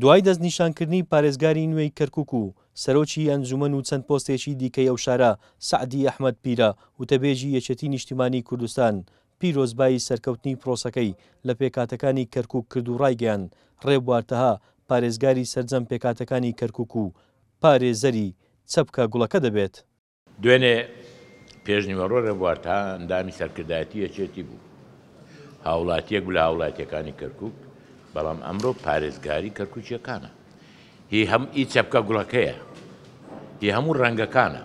دوای دەستنیشانکردنی پارێزگاری نوێی کەرکک و سەرۆکی ئەنجومەن و چەند پۆستێکی دیکەی ئەو شارە سعدی ئەحمد پیرە وتەبێژی یەچەتی نیشتیمانی کوردستان پیرۆزبایی سەرکەوتنی پرۆسەکەی لە پێکاتەکانی کەرکک کرد و ڕایگەیان ڕێبوارتەها پارێزگاری سەرجەم پێکاتەکانی کەرکک و پارێزەری چەپکە گوڵەکە دەبێت دوێنێ پێشنیوەڕۆ ڕێبوارتە ئەندامی سەرکردایەتی یەچێتی بوو هاوڵاتیەک لە هاوڵاتیەکانی کەرکک بەڵام ئەمڕۆ پارێزگاری کەرکوچیەکانە هی هەم ئی چەپکە گوڵەکەیە هی هەموو ڕەنگەکانە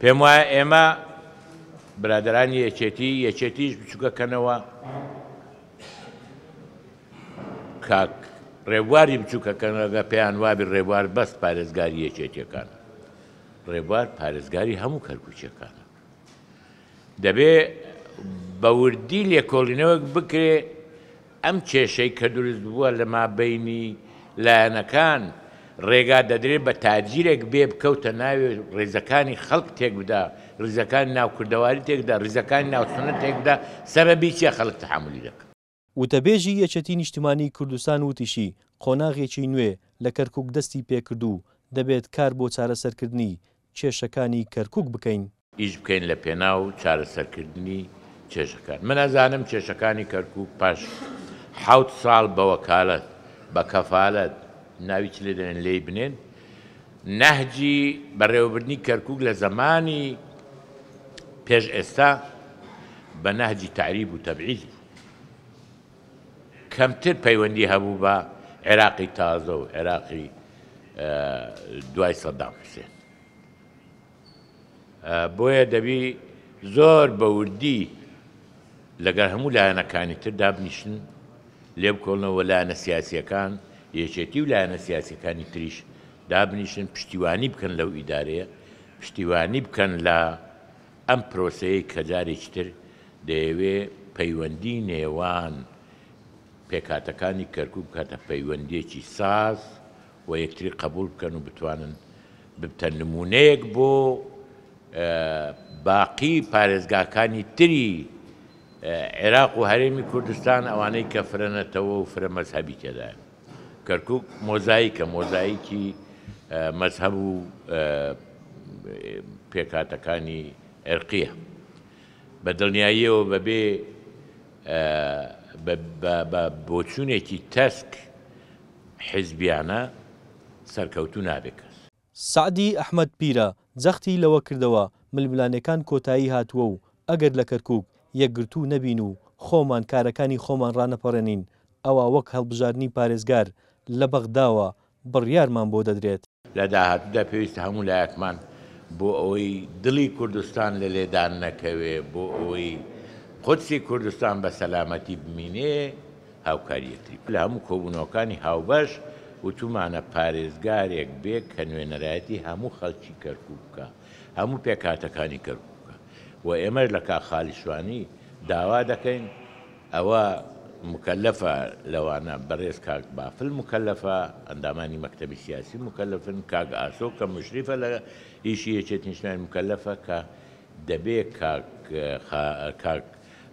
پێم وایە ئێمە برادرانی یەکێتی یەکێتیش بچووکەکەنەوە کاک ڕێبواری بچووکەکەنەگە پێیان وابی ڕێبوار بەست پارێزگاری یەکێتیەکان ڕێبوار پارێزگاری هەموو کەرکوچیەکانە دەبێ بەوردی لێکۆڵینەوەک بکرێت ئەم کێشەی کە دروست بووە لە مابینی لایەنەکان ڕێگا دەدرێت بە تاجیرێک بێ بکەوتە ناوێت ڕێزەکانی خەڵک تێکدا ڕزەکانی ناوکردەواری تێکدا ڕزەکانی ناوسنە تێکدا سرە بیچە خەڵک تحملی دەکە وتەبێژی یەچەتی نیشتمانی کوردستان وتیشی قۆناغێکی نوێ لە کەرکک دەستی پێکردو دەبێت کار بۆ چارەسەرکردنی کێشەکانی کەرکک بکەین ئیش بکەین لە پێناو چارەسەرکردنی چێشەکان من ئەزانم کێشەکانی کەرکک پاش حوت ساڵ بە وەکالت بە کەفاالت ناوی چ لێ دێن لێ بنێن نەهجی بەڕێوەبرنی کەرکک لە زمانی پێش ئێستا بە نەهجی تعریب و تەبعیز بوو کەمتر پەیوەندی هەبوو بە عێراقی تازە و عێراقی دوای سەدام حسێن بۆیە دەبی زۆر بەوردی لەگەر هەموو لایەنەکانی تر دابنیشن لێ بکۆڵنەوە لایەنە سیاسیەکان یەکێتی و لایەنە سیاسەکانی تریش دابنیشن پشتیوانی بکەن لەو ئیدارەیە پشتیوانی بکەن لە ئەم پرۆسەیە کەجارێکی تر دەیەوێ پەیوەندی نێوان پێکاتەکانی کەرکوب کاتە پەیوەندیەکی ساز و یەکتری قبول بکەن و بتوانن ببتە نمونەیەک بۆ باقی پارێزگاکانی تری عێراق و هەرێمی کوردستان ئەوانەی کە فرەنەتەوە و فرە مەذهبی تێدا کەرکک مۆزاییکە مۆزاییکی مەذهب و پێکاتەکانی ئەرقیە بە دڵنیاییەوە بەبێ بۆچوونێکی تەسک حیزبیانە سەرکەوتو نابێ کەس سعدی ئەحمد پیرە جەختی لەوە کردەوە ململانەکان کۆتایی هاتووە و ئەگەر لە کەرکک یەکگرتوو نەبین و خۆمان کارەکانی خۆمان ڕانەپەڕێنین ئەوە وەک هەڵبژاردننی پارێزگار لە بەغداوە بڕیارمان بۆ دەدرێت لە داهاتدا پێویست هەموو لایەکمان بۆ ئەوەی دڵی کوردستان لە لێدان نەکەوێ بۆ ئەوەی قوتسی کوردستان بە سەلامەتی بمینێ هاوکاریەتی لە هەموو کۆبوونەوەکانی هاوبەش وتومانە پارێزگارێک بێ کە نوێنەرایەتی هەموو خەڵکی کەرکوب بکە هەموو پێکاتەکانی کەرکوب و ئێمە لە کاخالیشوانی داوا دەکەین ئەوە مکلفە لەوانە بەڕێز کاک بافل مکلفە ئەندامانی مەکتتەبی سیاسی مکلفن کاگ ئاسۆ کە مشریفە لە ئیشی یەچێت نیشنای مکلفە کە دەبێ کاک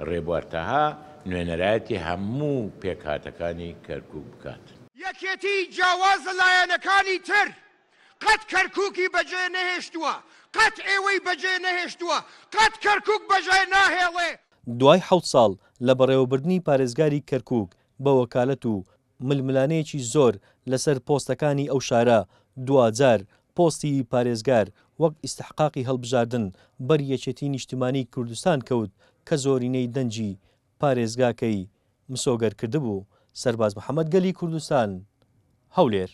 ڕێبوارتەها نوێنەرایەتی هەموو پێکهاتەکانی کەرکک بکات. یەکێتی جیاواز لایەنەکانی تر قەت کەرکووکی بەجێ نەهێشتووە قەت ئێوەی بەجێ نەهێشتووە قەت کەرکک بەجێ ناهێڵێ دوای حەوت ساڵ لە بەڕێوەبردنی پارێزگاری کەرکک بە وەکالەت و ململانەیەکی زۆر لەسەر پۆستەکانی ئەو شارە دوجار پۆستی پارێزگار وەک ئیسحقاقی هەڵبژاردن بەر یەکێتی نیشتمانی کوردستان کەوت کە زۆرینەی دەنجی پارێزگاکەی مسۆگەر کردبوو سەرباز محەممەد گەلی کوردستان هەولێر